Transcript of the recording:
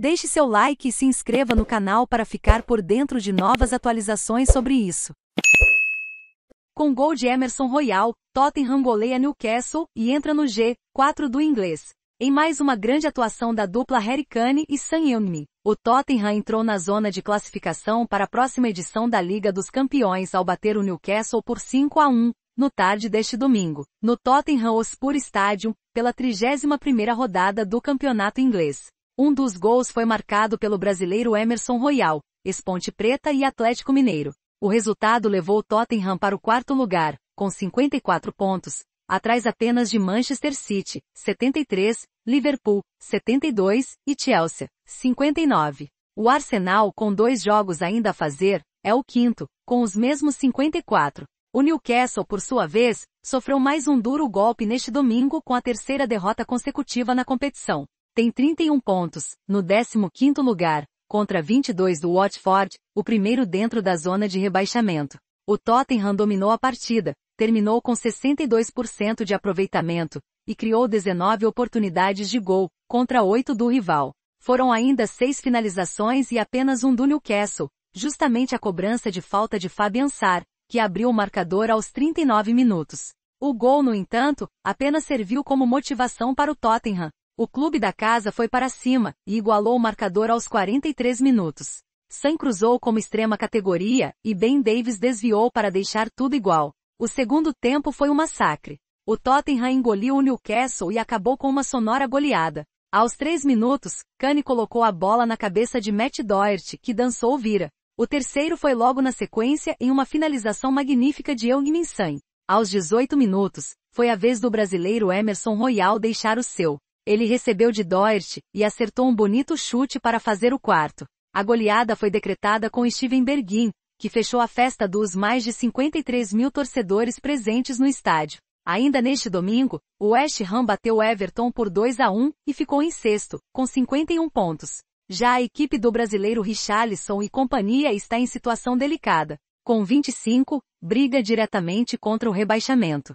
Deixe seu like e se inscreva no canal para ficar por dentro de novas atualizações sobre isso. Com gol de Emerson Royal, Tottenham goleia Newcastle e entra no G4 do inglês. Em mais uma grande atuação da dupla Harry Kane e San heung o Tottenham entrou na zona de classificação para a próxima edição da Liga dos Campeões ao bater o Newcastle por 5 a 1, no tarde deste domingo, no Tottenham Hotspur Stadium, pela 31ª rodada do campeonato inglês. Um dos gols foi marcado pelo brasileiro Emerson Royal, ex-Ponte Preta e Atlético Mineiro. O resultado levou o Tottenham para o quarto lugar, com 54 pontos, atrás apenas de Manchester City, 73, Liverpool, 72 e Chelsea, 59. O Arsenal, com dois jogos ainda a fazer, é o quinto, com os mesmos 54. O Newcastle, por sua vez, sofreu mais um duro golpe neste domingo com a terceira derrota consecutiva na competição tem 31 pontos, no 15º lugar, contra 22 do Watford, o primeiro dentro da zona de rebaixamento. O Tottenham dominou a partida, terminou com 62% de aproveitamento e criou 19 oportunidades de gol, contra 8 do rival. Foram ainda 6 finalizações e apenas um do Newcastle, justamente a cobrança de falta de Fabian Sar, que abriu o marcador aos 39 minutos. O gol, no entanto, apenas serviu como motivação para o Tottenham, o clube da casa foi para cima e igualou o marcador aos 43 minutos. Sam cruzou como extrema categoria e Ben Davis desviou para deixar tudo igual. O segundo tempo foi um massacre. O Tottenham engoliu o Newcastle e acabou com uma sonora goleada. Aos três minutos, Kane colocou a bola na cabeça de Matt Doherty, que dançou vira. O terceiro foi logo na sequência em uma finalização magnífica de Eungmin San. Aos 18 minutos, foi a vez do brasileiro Emerson Royal deixar o seu. Ele recebeu de Doert e acertou um bonito chute para fazer o quarto. A goleada foi decretada com Steven Bergin, que fechou a festa dos mais de 53 mil torcedores presentes no estádio. Ainda neste domingo, o West Ham bateu Everton por 2 a 1 e ficou em sexto, com 51 pontos. Já a equipe do brasileiro Richarlison e companhia está em situação delicada. Com 25, briga diretamente contra o rebaixamento.